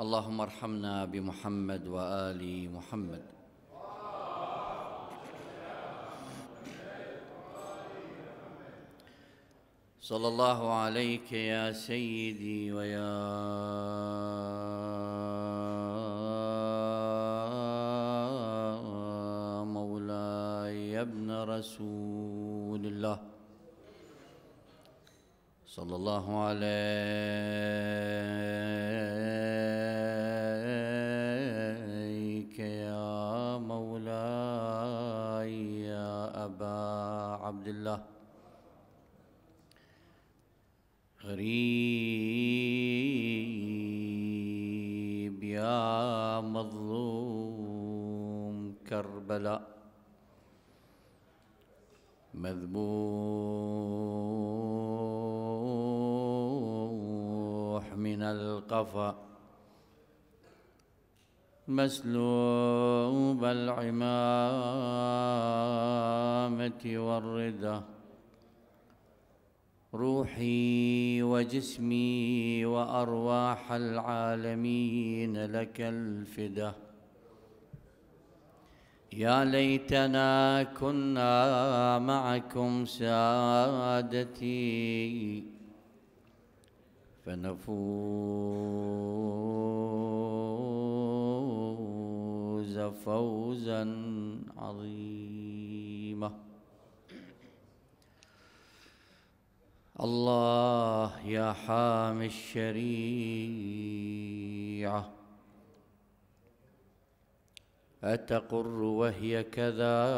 اللهم ارحمنا بمحمد وآل محمد صلى الله عليك يا سيدي ويا مولاي يا ابن رسول الله صلى الله عليه غريب يا مظلوم كربلاء مذبوح من القفا مسلوب العمامة والرده روحي وجسمي وارواح العالمين لك الفدا يا ليتنا كنا معكم سادتي فنفوز فوزا عظيما الله يا حامي الشريعه اتقر وهي كذا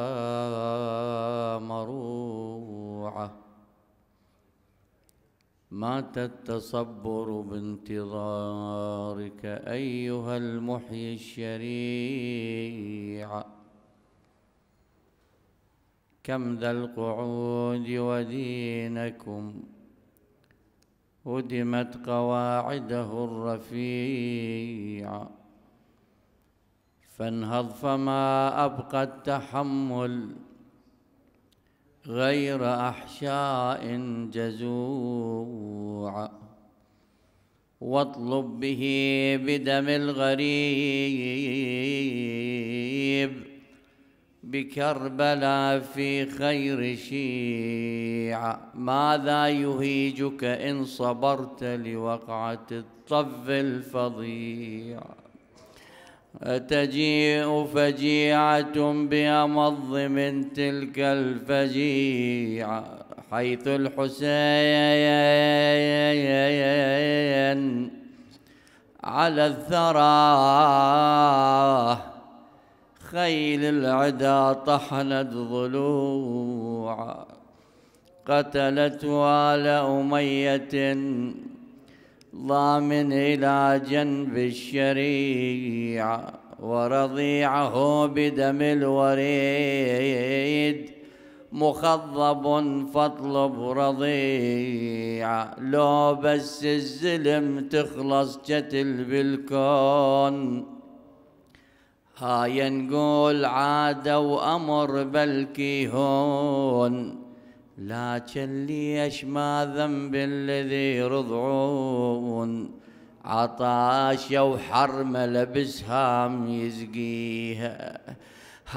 مروعه مات التصبر بانتظارك ايها المحيي الشريعه كم ذا القعود ودينكم هدمت قواعده الرفيع فانهض فما أبقى التحمل غير أحشاء جزوع واطلب به بدم الغريب بكربلا في خير شيعه ماذا يهيجك إن صبرت لوقعة الطف الفظيع أتجيء فجيعة بأمض من تلك الفجيعة حيث الحسين على الثرى خيل العدا طحنت ضلوعا قتلت آل أمية ضامن إلى جنب الشريعة ورضيعه بدم الوريد مخضب فاطلب رضيع لو بس الزلم تخلص جتل بالكون هاي نقول عاد وأمر بلكي هون لكن ليش ما ذنب الذي رضعون عطاشة وحرمة لبسها يزقيها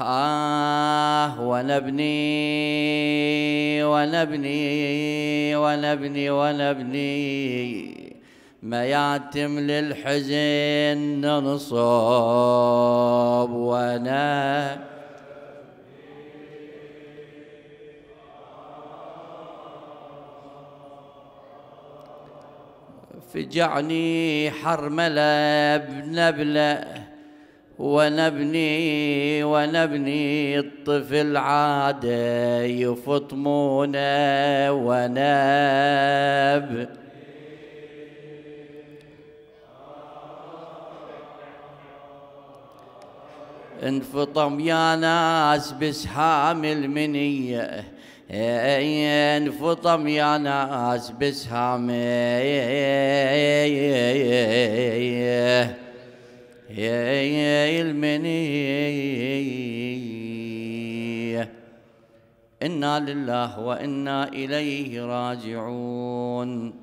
آه وانا ابني وانا ابني وانا ابني وانا ابني مياتم للحزن نصاب وانا فجعني حرملة بنبلة ونبني ونبني الطفل عادة يفطمونه ونب انفطم يا ناس بسحام المنيه فطم يا ناس بسهام يا المنية إنا لله وإنا إليه راجعون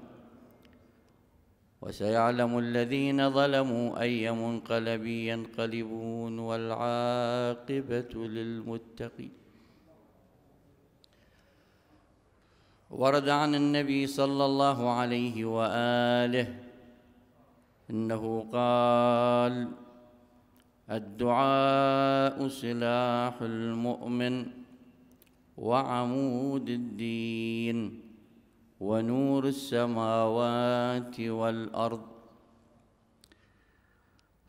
وسيعلم الذين ظلموا أي منقلب ينقلبون والعاقبة للمتقين ورد عن النبي صلى الله عليه واله انه قال الدعاء سلاح المؤمن وعمود الدين ونور السماوات والارض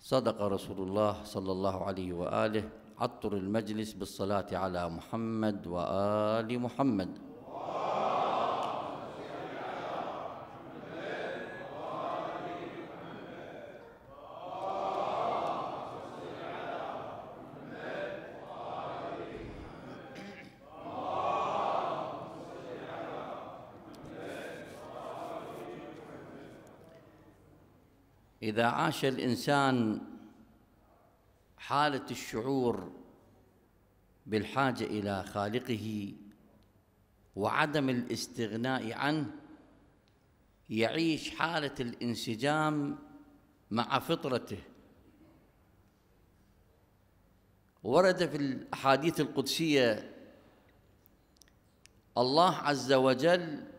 صدق رسول الله صلى الله عليه واله عطر المجلس بالصلاه على محمد وال محمد إذا عاش الإنسان حالة الشعور بالحاجة إلى خالقه وعدم الاستغناء عنه يعيش حالة الانسجام مع فطرته ورد في الأحاديث القدسية الله عز وجل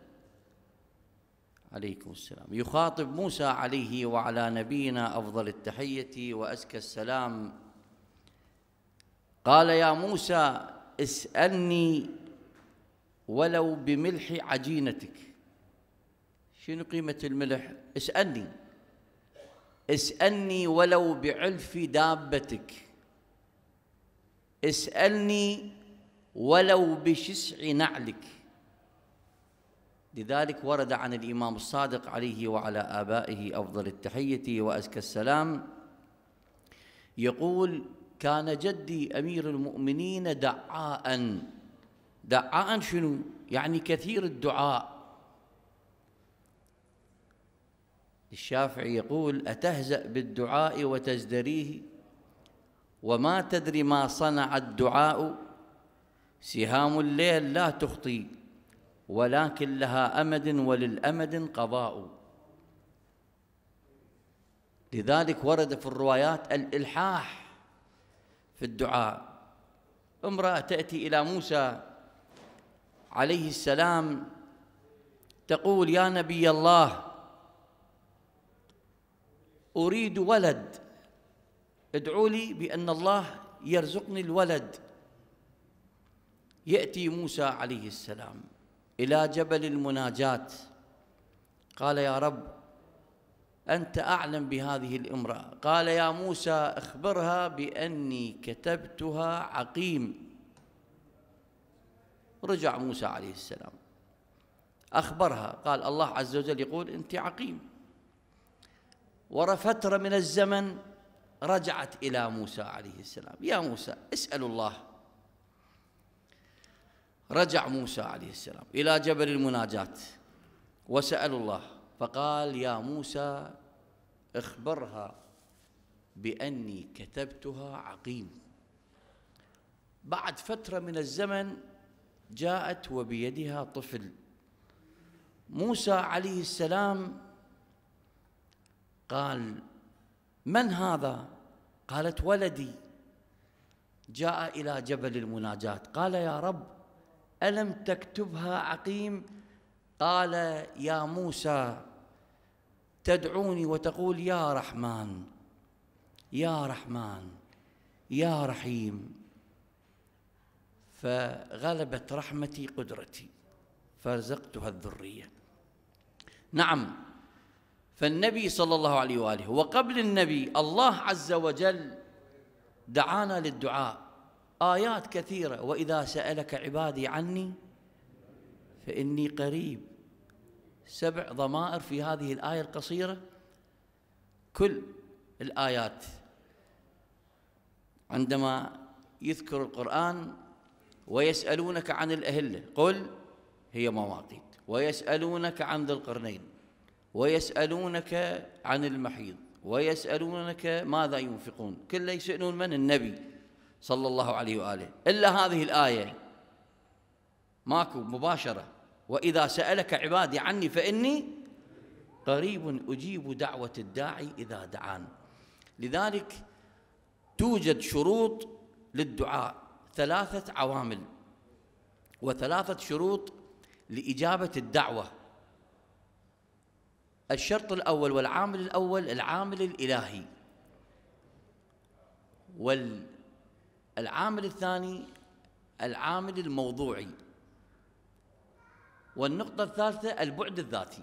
عليكم السلام يخاطب موسى عليه وعلى نبينا أفضل التحية وأزكى السلام قال يا موسى اسألني ولو بملح عجينتك شنو قيمة الملح اسألني اسألني ولو بعلف دابتك اسألني ولو بشسع نعلك لذلك ورد عن الإمام الصادق عليه وعلى آبائه أفضل التحية وأزكى السلام يقول كان جدي أمير المؤمنين دعاء دعاء شنو؟ يعني كثير الدعاء الشافعي يقول أتهزأ بالدعاء وتزدريه وما تدري ما صنع الدعاء سهام الليل لا تخطي ولكن لها امد وللامد قضاء لذلك ورد في الروايات الالحاح في الدعاء امراه تاتي الى موسى عليه السلام تقول يا نبي الله اريد ولد ادعوا لي بان الله يرزقني الولد ياتي موسى عليه السلام إلى جبل المناجاة قال يا رب أنت أعلم بهذه الامرأة قال يا موسى أخبرها بأني كتبتها عقيم رجع موسى عليه السلام أخبرها قال الله عز وجل يقول أنت عقيم ورا فترة من الزمن رجعت إلى موسى عليه السلام يا موسى اسأل الله رجع موسى عليه السلام إلى جبل المناجاة وسأل الله فقال يا موسى اخبرها بأني كتبتها عقيم بعد فترة من الزمن جاءت وبيدها طفل موسى عليه السلام قال من هذا قالت ولدي جاء إلى جبل المناجاة قال يا رب ألم تكتبها عقيم قال يا موسى تدعوني وتقول يا رحمن يا رحمن يا رحيم فغلبت رحمتي قدرتي فرزقتها الذريه نعم فالنبي صلى الله عليه واله وقبل النبي الله عز وجل دعانا للدعاء آيات كثيرة وإذا سألك عبادي عني فإني قريب سبع ضمائر في هذه الآية القصيرة كل الآيات عندما يذكر القرآن ويسألونك عن الأهلة قل هي مواقيت ويسألونك عن ذي القرنين ويسألونك عن المحيض ويسألونك ماذا ينفقون كله يسألون من النبي صلى الله عليه واله الا هذه الايه ماكو مباشره واذا سالك عبادي عني فاني قريب اجيب دعوه الداعي اذا دعان لذلك توجد شروط للدعاء ثلاثه عوامل وثلاثه شروط لاجابه الدعوه الشرط الاول والعامل الاول العامل الالهي وال العامل الثاني العامل الموضوعي والنقطة الثالثة البعد الذاتي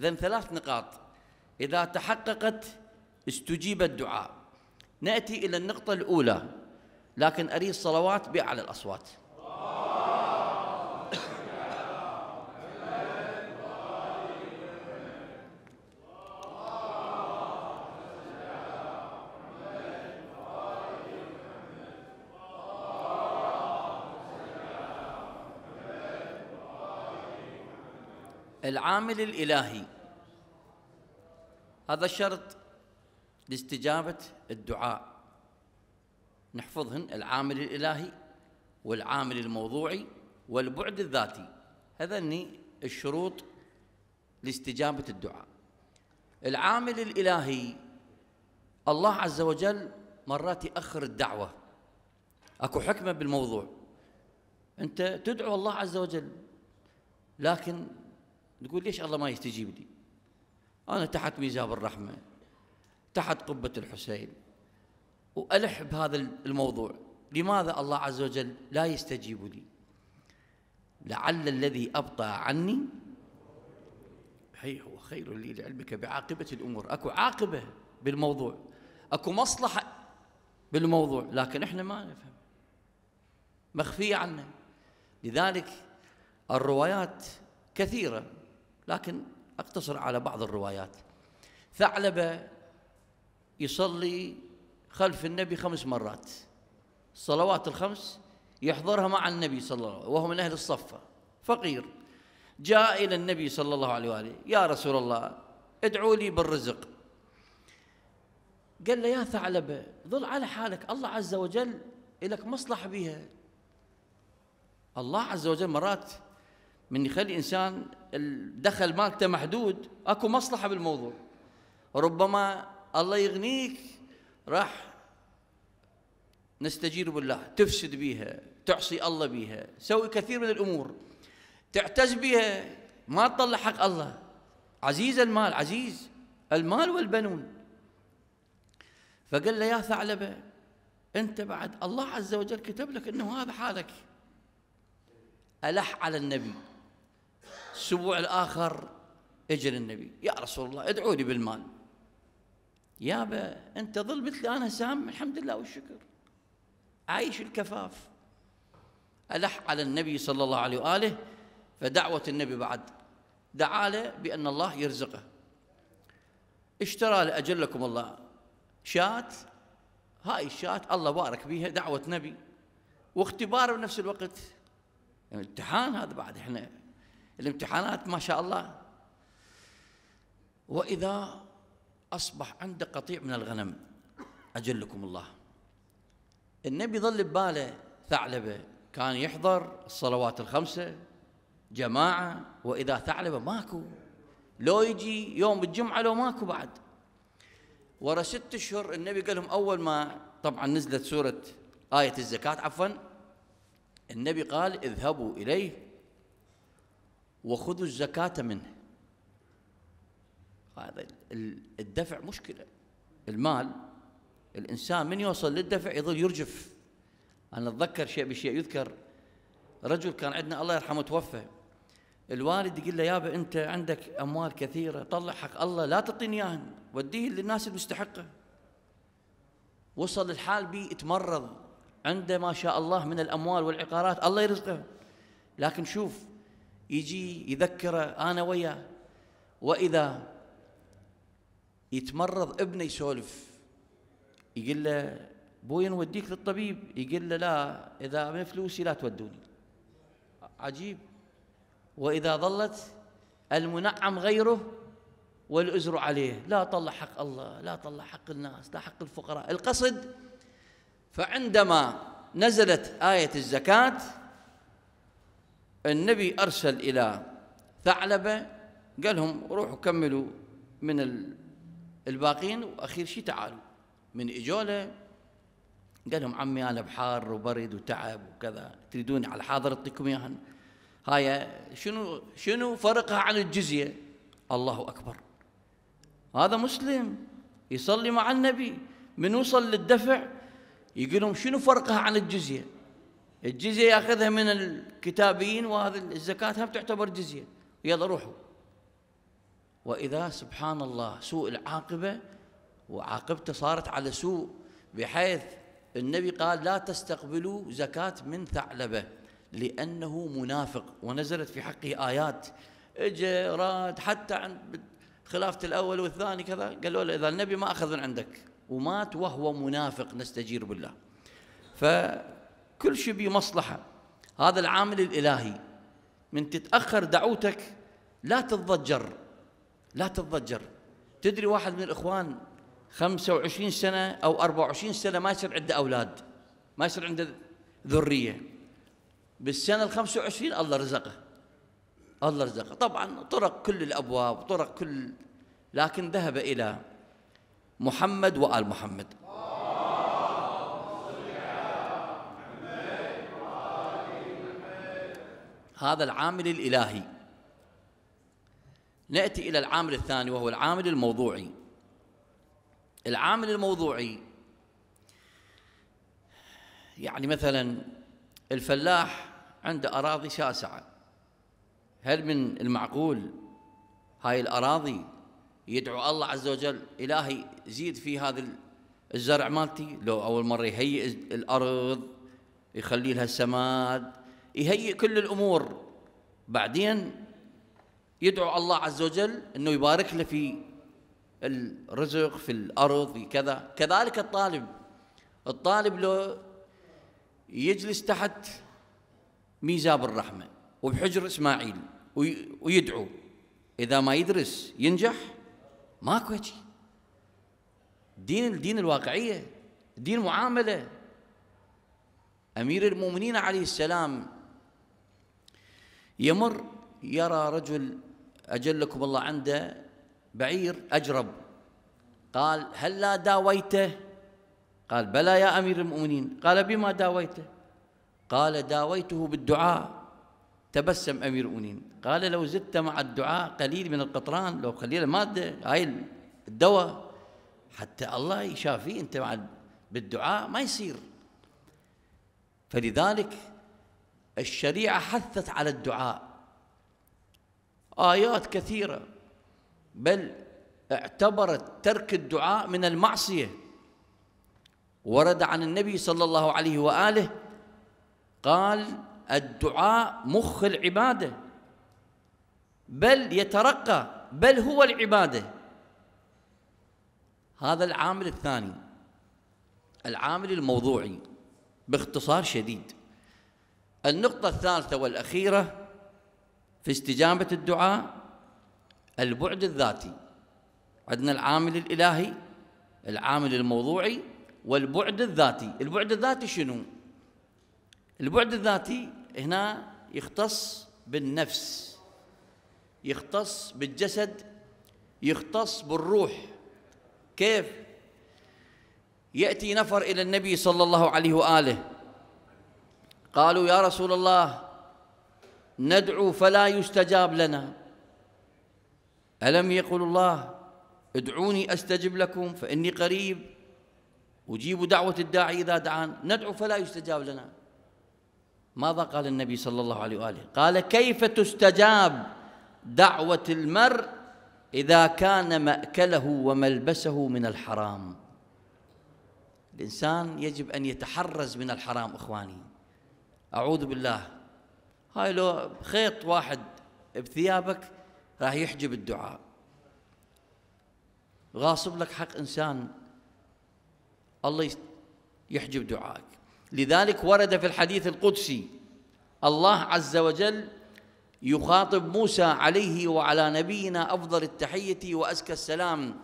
ذن ثلاث نقاط إذا تحققت استجيب الدعاء نأتي إلى النقطة الأولى لكن أريد صلوات بأعلى الأصوات العامل الإلهي هذا شرط لاستجابة الدعاء نحفظهن العامل الإلهي والعامل الموضوعي والبعد الذاتي هذني الشروط لاستجابة الدعاء العامل الإلهي الله عز وجل مرات يأخر الدعوة أكو حكمة بالموضوع أنت تدعو الله عز وجل لكن تقول ليش الله ما يستجيب لي أنا تحت ميزاب الرحمة تحت قبة الحسين وألح بهذا الموضوع لماذا الله عز وجل لا يستجيب لي لعل الذي أبطى عني هي هو خير لي لعلمك بعاقبة الأمور أكو عاقبة بالموضوع أكو مصلحة بالموضوع لكن إحنا ما نفهم مخفية عنا لذلك الروايات كثيرة لكن أقتصر على بعض الروايات ثعلبة يصلي خلف النبي خمس مرات الصلوات الخمس يحضرها مع النبي صلى الله عليه وسلم وهو من أهل الصفة فقير جاء إلى النبي صلى الله عليه وآله يا رسول الله ادعوا لي بالرزق قال له يا ثعلبة ظل على حالك الله عز وجل لك مصلحة بها الله عز وجل مرات من يخلي إنسان الدخل مالته محدود اكو مصلحه بالموضوع ربما الله يغنيك راح نستجير بالله تفسد بيها تعصي الله بيها سوي كثير من الامور تعتز بها ما تطلع حق الله عزيز المال عزيز المال والبنون فقال له يا ثعلبه انت بعد الله عز وجل كتب لك انه هذا حالك الح على النبي الأسبوع الآخر اجى للنبي يا رسول الله ادعوا لي بالمال يابا أنت ظل مثلي أنا سام الحمد لله والشكر عايش الكفاف ألح على النبي صلى الله عليه وآله فدعوة النبي بعد دعا له بأن الله يرزقه اشترى له أجلكم الله شاة هاي الشاة الله بارك بها دعوة نبي واختبار بنفس الوقت امتحان هذا بعد احنا الامتحانات ما شاء الله وإذا أصبح عنده قطيع من الغنم أجلكم الله النبي ظل بباله ثعلبة كان يحضر الصلوات الخمسة جماعة وإذا ثعلبة ماكو لو يجي يوم الجمعة لو ماكو بعد ورا ست أشهر النبي قال لهم أول ما طبعا نزلت سورة آية الزكاة عفوا النبي قال اذهبوا إليه وخذوا الزكاة منه هذا الدفع مشكلة المال الإنسان من يوصل للدفع يظل يرجف أنا أتذكر شيء بشيء يذكر رجل كان عندنا الله يرحمه توفى الوالد يقول له يابا أنت عندك أموال كثيرة طلع حق الله لا تعطيني إياهن وديه للناس المستحقة وصل الحال بي تمرض عنده ما شاء الله من الأموال والعقارات الله يرزقه لكن شوف يجي يذكره انا وياه واذا يتمرض ابنه يسولف يقول له بوي نوديك للطبيب يقول له لا اذا من فلوسي لا تودوني عجيب واذا ظلت المنعم غيره والأزر عليه لا طلع حق الله لا طلع حق الناس لا حق الفقراء القصد فعندما نزلت آية الزكاة النبي أرسل إلى ثعلبة قال لهم روحوا كملوا من الباقين وأخير شيء تعالوا من إجولة قال لهم عمي أنا بحار وبرد وتعب وكذا تريدوني على الحاضر أعطيكم إياها هاي شنو شنو فرقها عن الجزية الله أكبر هذا مسلم يصلي مع النبي من وصل للدفع يقول لهم شنو فرقها عن الجزيه؟ الجزية ياخذها من الكتابيين وهذه الزكاة هم تعتبر جزية يلا روحوا وإذا سبحان الله سوء العاقبة وعاقبته صارت على سوء بحيث النبي قال لا تستقبلوا زكاة من ثعلبة لأنه منافق ونزلت في حقه آيات اجى راد حتى عند خلافة الأول والثاني كذا قالوا له إذا النبي ما أخذ من عندك ومات وهو منافق نستجير بالله ف كل شيء بمصلحة مصلحة هذا العامل الإلهي من تتأخر دعوتك لا تتضجر لا تتضجر تدري واحد من الإخوان 25 سنة أو 24 سنة ما يصير عنده أولاد ما يصير عنده ذرية بالسنة ال 25 الله رزقه الله رزقه طبعا طرق كل الأبواب طرق كل لكن ذهب إلى محمد وآل محمد هذا العامل الإلهي نأتي إلى العامل الثاني وهو العامل الموضوعي العامل الموضوعي يعني مثلا الفلاح عنده أراضي شاسعة هل من المعقول هاي الأراضي يدعو الله عز وجل إلهي زيد في هذا الزرع مالتي لو أول مرة يهيئ الأرض يخلي لها السماد يهيئ كل الامور بعدين يدعو الله عز وجل انه يبارك له في الرزق في الارض في كذا كذلك الطالب الطالب لو يجلس تحت ميزاب الرحمه وبحجر اسماعيل ويدعو اذا ما يدرس ينجح ماكو شيء دين الدين الواقعيه دين معامله امير المؤمنين عليه السلام يمر يرى رجل أجلكم الله عنده بعير أجرب قال هل لا داويته قال بلى يا أمير المؤمنين قال بما داويته قال داويته بالدعاء تبسم أمير المؤمنين قال لو زدت مع الدعاء قليل من القطران لو قليل مادة هاي الدواء حتى الله يشافيه أنت مع بالدعاء ما يصير فلذلك الشريعة حثت على الدعاء آيات كثيرة بل اعتبرت ترك الدعاء من المعصية ورد عن النبي صلى الله عليه وآله قال الدعاء مخ العبادة بل يترقى بل هو العبادة هذا العامل الثاني العامل الموضوعي باختصار شديد النقطة الثالثة والأخيرة في استجابة الدعاء البعد الذاتي عندنا العامل الإلهي العامل الموضوعي والبعد الذاتي البعد الذاتي شنو؟ البعد الذاتي هنا يختص بالنفس يختص بالجسد يختص بالروح كيف؟ يأتي نفر إلى النبي صلى الله عليه وآله قالوا يا رسول الله ندعو فلا يستجاب لنا ألم يقل الله ادعوني أستجب لكم فإني قريب أجيب دعوة الداعي إذا دعان ندعو فلا يستجاب لنا ماذا قال النبي صلى الله عليه وآله قال كيف تستجاب دعوة المرء إذا كان مأكله وملبسه من الحرام الإنسان يجب أن يتحرز من الحرام إخواني أعوذ بالله هاي لو خيط واحد بثيابك راح يحجب الدعاء غاصب لك حق إنسان الله يحجب دعائك لذلك ورد في الحديث القدسي الله عز وجل يخاطب موسى عليه وعلى نبينا أفضل التحية وأزكى السلام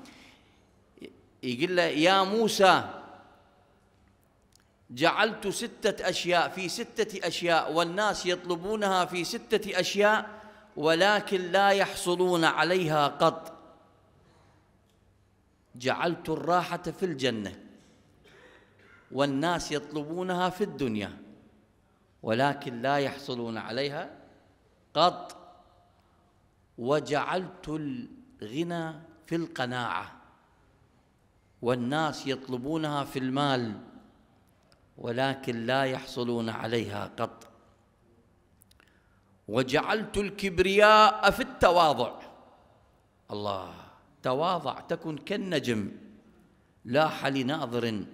يقول له يا موسى جعلت ستة أشياء في ستة أشياء والناس يطلبونها في ستة أشياء ولكن لا يحصلون عليها قط جعلت الراحة في الجنة والناس يطلبونها في الدنيا ولكن لا يحصلون عليها قط وجعلت الغنى في القناعة والناس يطلبونها في المال ولكن لا يحصلون عليها قط وجعلت الكبرياء في التواضع الله تواضع تكن كالنجم لاح لناظر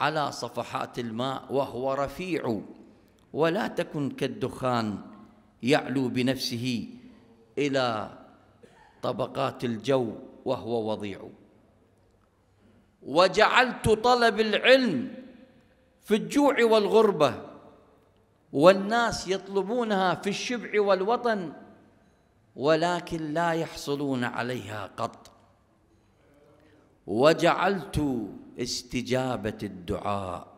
على صفحات الماء وهو رفيع ولا تكن كالدخان يعلو بنفسه الى طبقات الجو وهو وضيع وجعلت طلب العلم في الجوع والغربة والناس يطلبونها في الشبع والوطن ولكن لا يحصلون عليها قط وجعلت استجابة الدعاء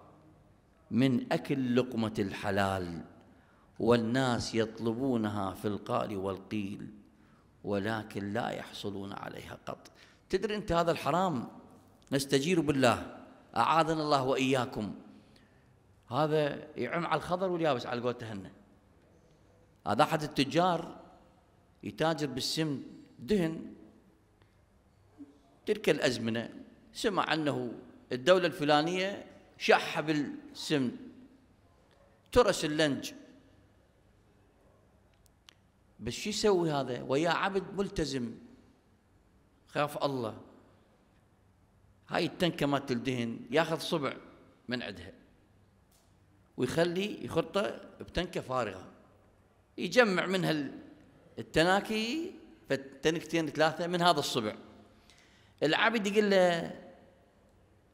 من أكل لقمة الحلال والناس يطلبونها في القال والقيل ولكن لا يحصلون عليها قط تدري أنت هذا الحرام نستجير بالله أعاذنا الله وإياكم هذا يعم على الخضر واليابس على قولته هن هذا احد التجار يتاجر بالسم دهن تلك الازمنه سمع انه الدوله الفلانيه شح بالسم ترس اللنج بس شو يسوي هذا ويا عبد ملتزم خاف الله هاي التنكه مالت الدهن ياخذ صبع من عندها ويخلي يخطه بتنكه فارغه يجمع منها التناكي فتنكتين ثلاثه من هذا الصبع العبد يقول له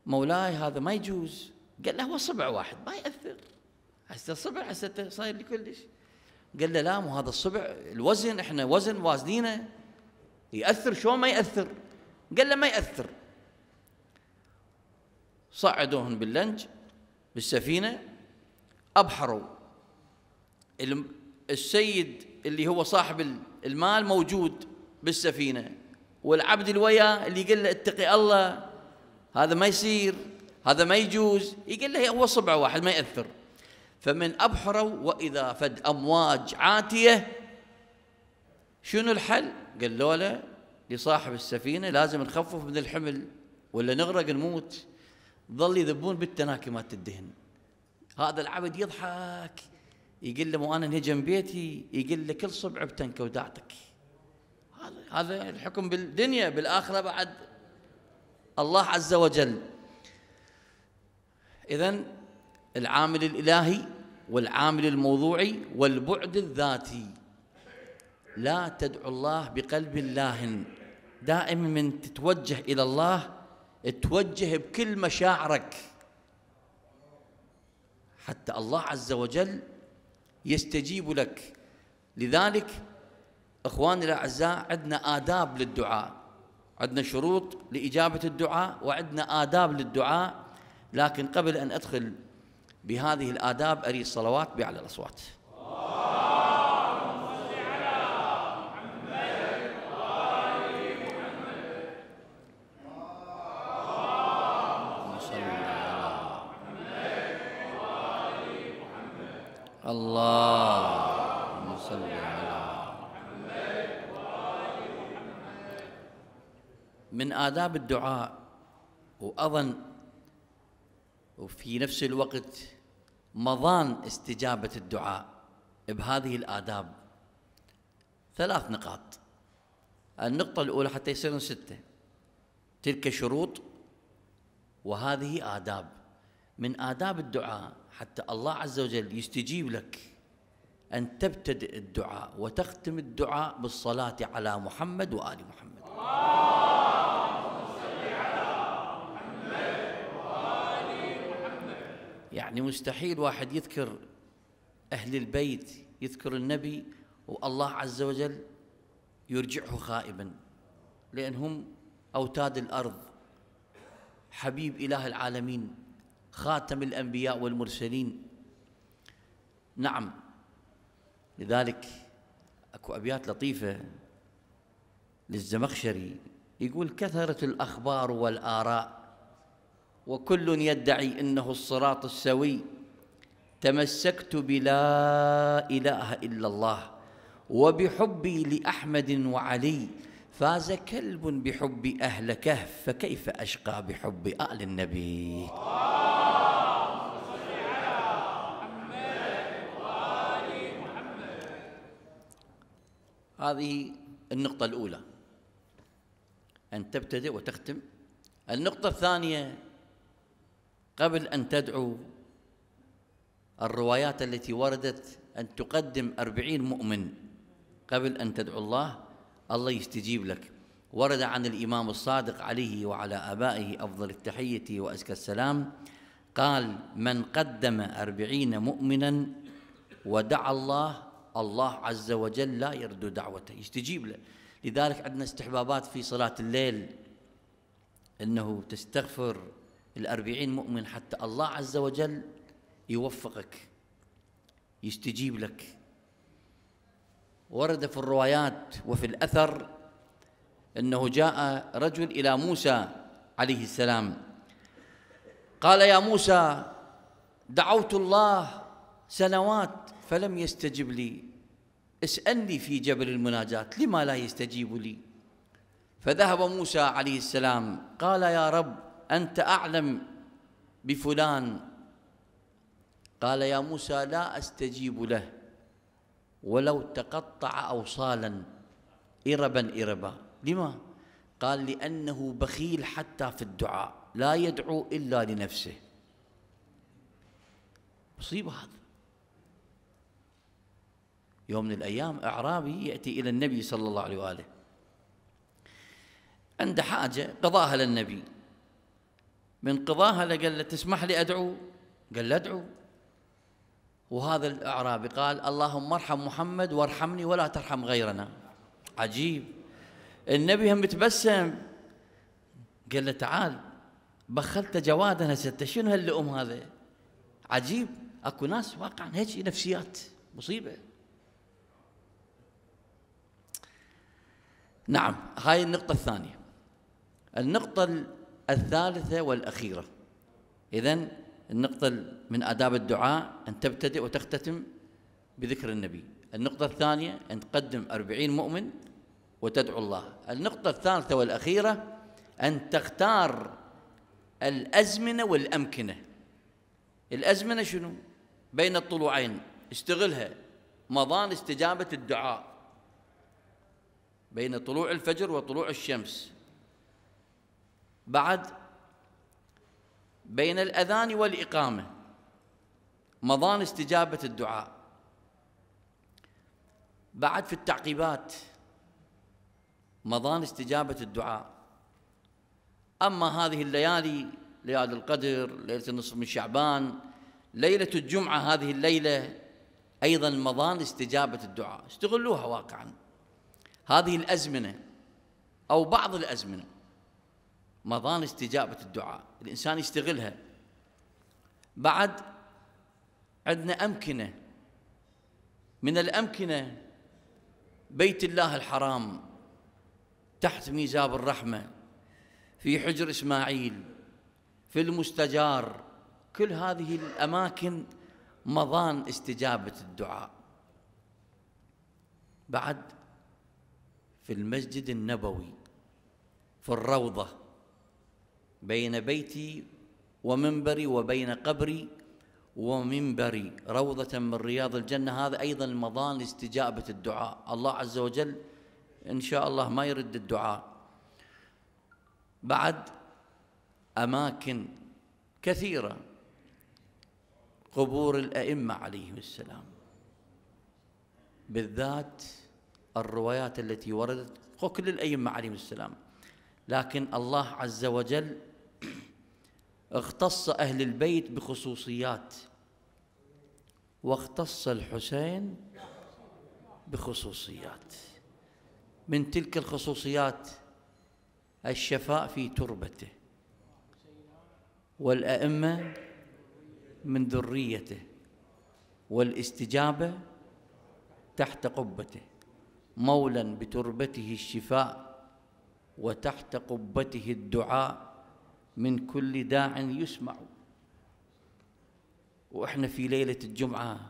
مولاي هذا ما يجوز قال له هو صبع واحد ما ياثر هسه الصبع هسه صاير لي كلش قال له لا مو هذا الصبع الوزن احنا وزن وازنينه ياثر شلون ما ياثر قال له ما ياثر صعدوهن باللنج بالسفينه أبحروا السيد اللي هو صاحب المال موجود بالسفينة والعبد الويا اللي قال له اتقي الله هذا ما يصير هذا ما يجوز يقول له هو صبع واحد ما يأثر فمن أبحروا وإذا فد أمواج عاتية شنو الحل؟ قالوا له لصاحب السفينة لازم نخفف من الحمل ولا نغرق نموت ظل يذبون بالتناكي مالت الدهن هذا العبد يضحك يقول له مو انا نجم بيتي يقول له كل صبع بتنكه ودعتك هذا الحكم بالدنيا بالاخره بعد الله عز وجل اذا العامل الالهي والعامل الموضوعي والبعد الذاتي لا تدعو الله بقلب لاهن دائما من تتوجه الى الله توجه بكل مشاعرك حتى الله عز وجل يستجيب لك لذلك اخواني الاعزاء عندنا آداب للدعاء عندنا شروط لإجابة الدعاء وعندنا آداب للدعاء لكن قبل أن أدخل بهذه الآداب أري الصلوات بأعلى الأصوات اللهم صل على من آداب الدعاء وأظن وفي نفس الوقت مضان استجابة الدعاء بهذه الآداب ثلاث نقاط النقطة الأولى حتى يصيرون ستة تلك شروط وهذه آداب من آداب الدعاء حتى الله عز وجل يستجيب لك أن تبتدئ الدعاء وتختم الدعاء بالصلاة على محمد وآل محمد يعني مستحيل واحد يذكر أهل البيت يذكر النبي والله عز وجل يرجعه خائبا لأنهم أوتاد الأرض حبيب إله العالمين خاتم الأنبياء والمرسلين نعم لذلك اكو ابيات لطيفه للزمخشري يقول كثرت الاخبار والاراء وكل يدعي انه الصراط السوي تمسكت بلا اله الا الله وبحبي لاحمد وعلي فاز كلب بحب اهل كهف فكيف اشقى بحب ال النبي هذه النقطة الأولى أن تبتدئ وتختم النقطة الثانية قبل أن تدعو الروايات التي وردت أن تقدم أربعين مؤمن قبل أن تدعو الله الله يستجيب لك ورد عن الإمام الصادق عليه وعلى آبائه أفضل التحية وأزكى السلام قال من قدم أربعين مؤمنا ودعا الله الله عز وجل لا يرد دعوته يستجيب له لذلك عندنا استحبابات في صلاة الليل أنه تستغفر الأربعين مؤمن حتى الله عز وجل يوفقك يستجيب لك ورد في الروايات وفي الأثر أنه جاء رجل إلى موسى عليه السلام قال يا موسى دعوت الله سنوات فلم يستجب لي اسألني في جبل المناجاة لما لا يستجيب لي فذهب موسى عليه السلام قال يا رب أنت أعلم بفلان قال يا موسى لا أستجيب له ولو تقطع أوصالا إربا إربا لما؟ قال لأنه بخيل حتى في الدعاء لا يدعو إلا لنفسه مصيبة هذا يوم من الأيام أعرابي يأتي إلى النبي صلى الله عليه وآله عنده حاجة قضاها للنبي من قضاها قال له تسمح لي أدعو قال له أدعو وهذا الأعرابي قال اللهم ارحم محمد وارحمني ولا ترحم غيرنا عجيب النبي هم متبسم قال له تعال بخلت جوادا هسه شنو هاللؤم هذا عجيب اكو ناس واقعا هيك نفسيات مصيبه نعم هاي النقطة الثانية النقطة الثالثة والأخيرة إذا النقطة من آداب الدعاء أن تبتدئ وتختتم بذكر النبي النقطة الثانية أن تقدم أربعين مؤمن وتدعو الله النقطة الثالثة والأخيرة أن تختار الأزمنة والأمكنة الأزمنة شنو؟ بين الطلوعين استغلها مضان استجابة الدعاء بين طلوع الفجر وطلوع الشمس بعد بين الأذان والإقامة مضان استجابة الدعاء بعد في التعقيبات مضان استجابة الدعاء أما هذه الليالي ليالي القدر ليلة النصف من شعبان ليلة الجمعة هذه الليلة أيضا مضان استجابة الدعاء استغلوها واقعاً هذه الازمنه او بعض الازمنه مضان استجابه الدعاء الانسان يستغلها بعد عندنا امكنه من الامكنه بيت الله الحرام تحت ميزاب الرحمه في حجر اسماعيل في المستجار كل هذه الاماكن مضان استجابه الدعاء بعد في المسجد النبوي في الروضة بين بيتي ومنبري وبين قبري ومنبري روضة من رياض الجنة هذا أيضا المضان لاستجابة الدعاء الله عز وجل إن شاء الله ما يرد الدعاء بعد أماكن كثيرة قبور الأئمة عليهم السلام بالذات الروايات التي وردت وكل كل الأئمة عليهم السلام لكن الله عز وجل اختص أهل البيت بخصوصيات واختص الحسين بخصوصيات من تلك الخصوصيات الشفاء في تربته والأئمة من ذريته والاستجابة تحت قبته مولا بتربته الشفاء وتحت قبته الدعاء من كل داع يسمع واحنا في ليله الجمعه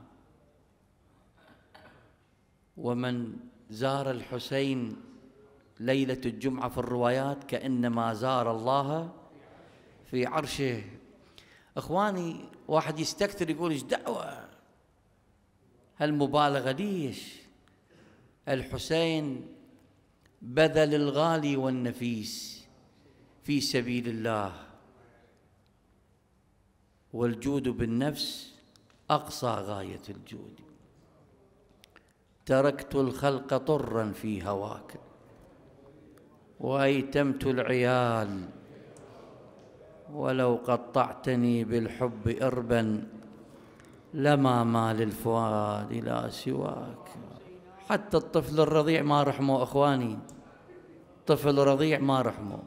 ومن زار الحسين ليله الجمعه في الروايات كانما زار الله في عرشه اخواني واحد يستكثر يقول ايش دعوه هالمبالغه ليش الحسين بذل الغالي والنفيس في سبيل الله والجود بالنفس أقصى غاية الجود تركت الخلق طرا في هواك وأيتمت العيال ولو قطعتني بالحب إربا لما مال الفؤاد إلى سواك حتى الطفل الرضيع ما رحمه اخواني طفل رضيع ما رحمه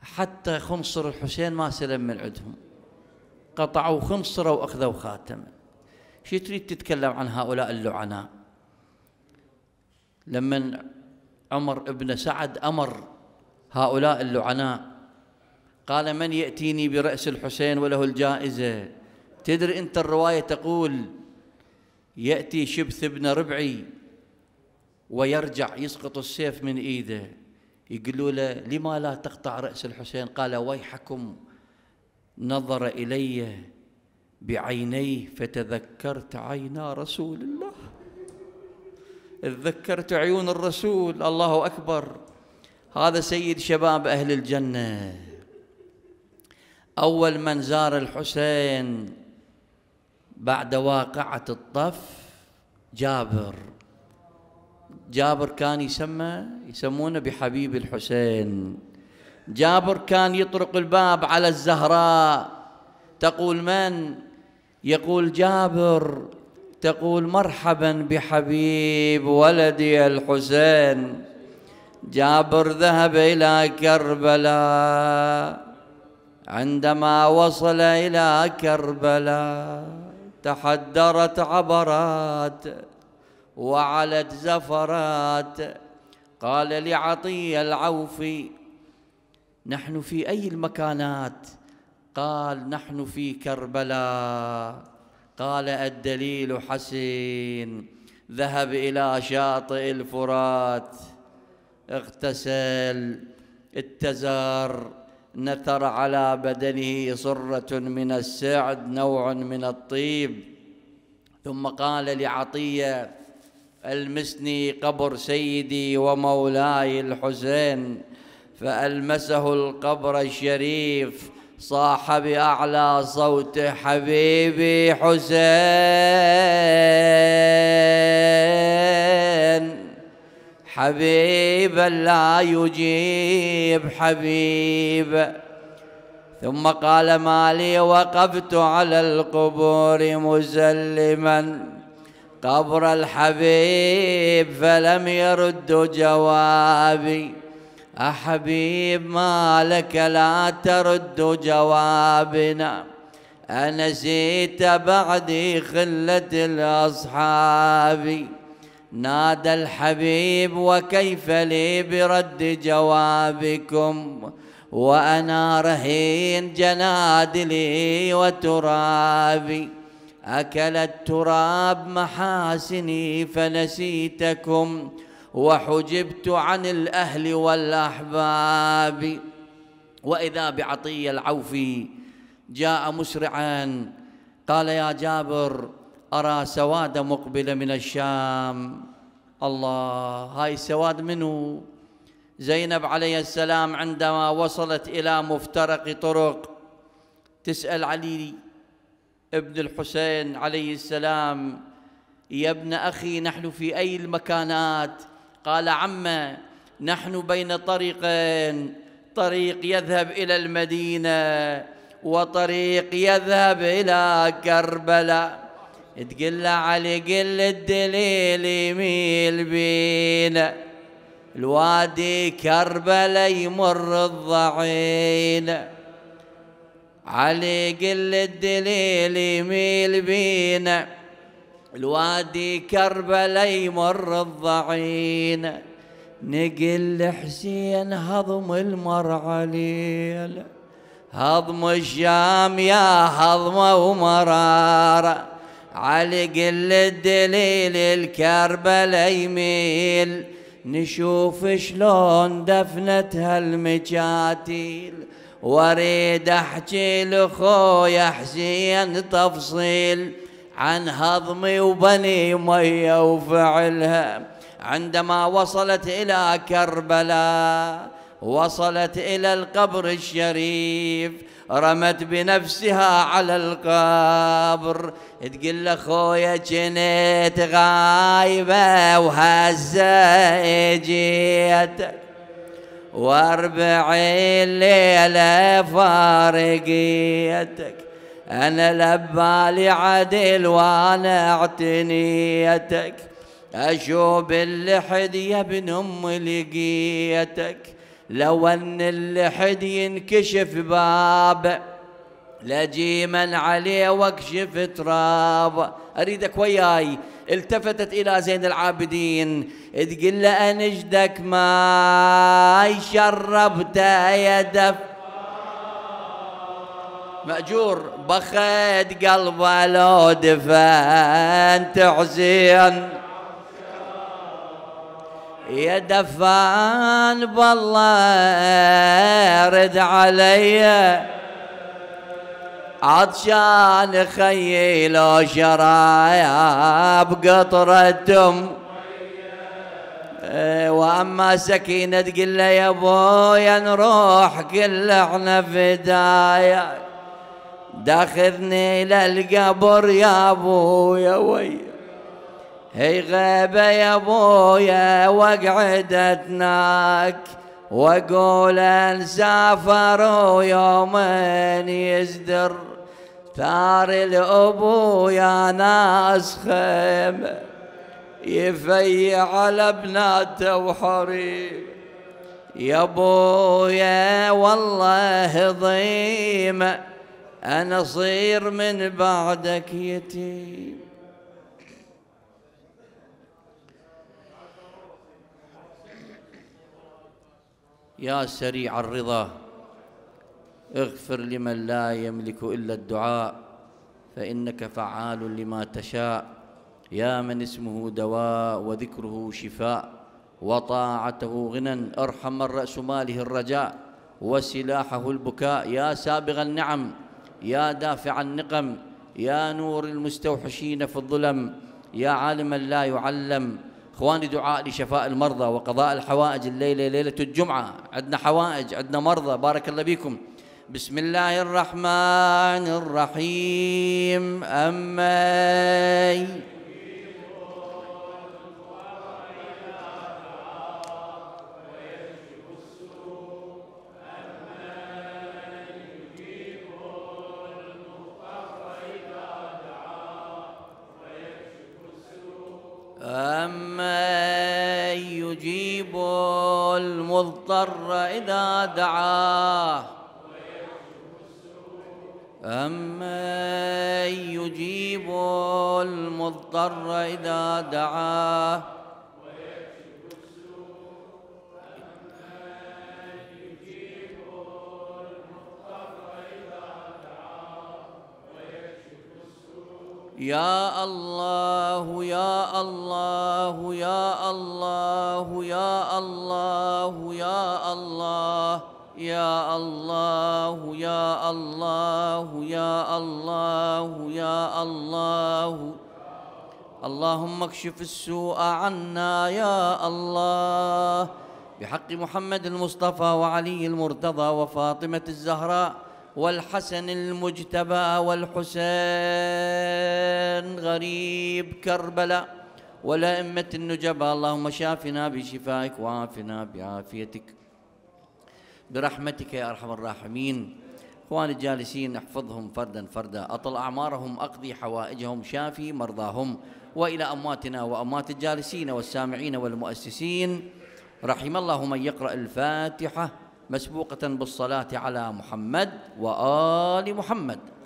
حتى خنصر الحسين ما سلم من عندهم قطعوا خنصره واخذوا خاتمه شو تريد تتكلم عن هؤلاء اللعناء لما عمر ابن سعد امر هؤلاء اللعناء قال من ياتيني براس الحسين وله الجائزه تدري انت الروايه تقول يأتي شبث بن ربعي ويرجع يسقط السيف من إيده يقولوا له لما لا تقطع رأس الحسين قال ويحكم نظر إلي بعينيه فتذكرت عينا رسول الله تذكرت عيون الرسول الله أكبر هذا سيد شباب أهل الجنة أول من زار الحسين بعد واقعة الطف جابر جابر كان يسمى يسمونه بحبيب الحسين جابر كان يطرق الباب على الزهراء تقول من يقول جابر تقول مرحبا بحبيب ولدي الحسين جابر ذهب إلى كربلاء عندما وصل إلى كربلاء تحدرت عبرات وعلت زفرات قال لعطية العوفي نحن في أي المكانات قال نحن في كربلاء قال الدليل حسين ذهب إلى شاطئ الفرات اغتسل اتزار نثر على بدنه صرة من السعد نوع من الطيب ثم قال لعطية ألمسني قبر سيدي ومولاي الحسين فألمسه القبر الشريف صاح بأعلى صوته حبيبي حسين حبيبا لا يجيب حبيب ثم قال ما لي وقفت على القبور مسلما قبر الحبيب فلم يرد جوابي أحبيب ما لك لا ترد جوابنا أنسيت بعدي خلة الأصحاب نادى الحبيب وكيف لي برد جوابكم وأنا رهين جنادلي وترابي أكل التراب محاسني فنسيتكم وحجبت عن الأهل والأحباب وإذا بعطية العوفي جاء مسرعا قال يا جابر أرى سواد مقبل من الشام الله هاي سواد منه زينب عليه السلام عندما وصلت إلى مفترق طرق تسأل علي ابن الحسين عليه السلام يا ابن أخي نحن في أي المكانات قال عم نحن بين طريقين طريق يذهب إلى المدينة وطريق يذهب إلى كربلاء تقل علي قل الدليل يميل بينا الوادي كربلا يمر الضعين علي قل الدليل يميل بينا الوادي كربلا يمر الضعين نقل لحسين هضم المرعليل هضم الشام يا هضمه ومراره على قل الدليل الكربلا يميل نشوف شلون دفنت هالمجاتيل واريد احكي لخويا حسين تفصيل عن هضمي وبني ميه وفعلها عندما وصلت الى كربلاء وصلت إلى القبر الشريف رمت بنفسها على القبر تقول له خويا جنيت غايبة وهزة جيتك واربع الليلة فارقيتك أنا لبالي عدل وأنا اعتنيتك أشوف اللحد يا ابن أم لقيتك لو أن اللحد ينكشف باب لجي من عليه واكشف تراب اريدك وياي التفتت الى زين العابدين تقول له انجدك ما شربته يا دف مأجور بخيت قلبه لو دفن تعزين يا دفان بالله رد علي عطشان خيي لو شراب قطرة دم إيه، واما سكينة تقول له يا بويا نروح كل احنا فدايا داخذني للقبر يا بويا ويا هي غيبة يا بويا وقعدتناك واقول سافروا يومين يزدر ثار يا ناس خيمة يفي على بناته وحريم يا بويا والله ضيمة انا صير من بعدك يتيم يا سريع الرضا اغفر لمن لا يملك إلا الدعاء فإنك فعال لما تشاء يا من اسمه دواء وذكره شفاء وطاعته غنى ارحم من رأس ماله الرجاء وسلاحه البكاء يا سابغ النعم يا دافع النقم يا نور المستوحشين في الظلم يا عالما لا يعلم إخواني دعاء لشفاء المرضى وقضاء الحوائج الليلة ليلة الجمعة عندنا حوائج عندنا مرضى بارك الله بكم بسم الله الرحمن الرحيم أمي أما يجيب المضطر إذا دعاه أما يجيب المضطر إذا دعاه يا الله يا الله يا الله يا الله يا الله يا الله يا الله يا الله يا الله اللهم اكشف السوء عنا يا الله بحق محمد المصطفى وعلي المرتضى وفاطمة الزهراء والحسن المجتبى والحسين غريب كربلاء أمة النجباء اللهم شافنا بشفائك وعافنا بعافيتك برحمتك يا أرحم الراحمين اخواني الجالسين احفظهم فردا فردا اطل اعمارهم اقضي حوائجهم شافي مرضاهم والى امواتنا واموات الجالسين والسامعين والمؤسسين رحم الله من يقرا الفاتحه مسبوقة بالصلاة على محمد وآل محمد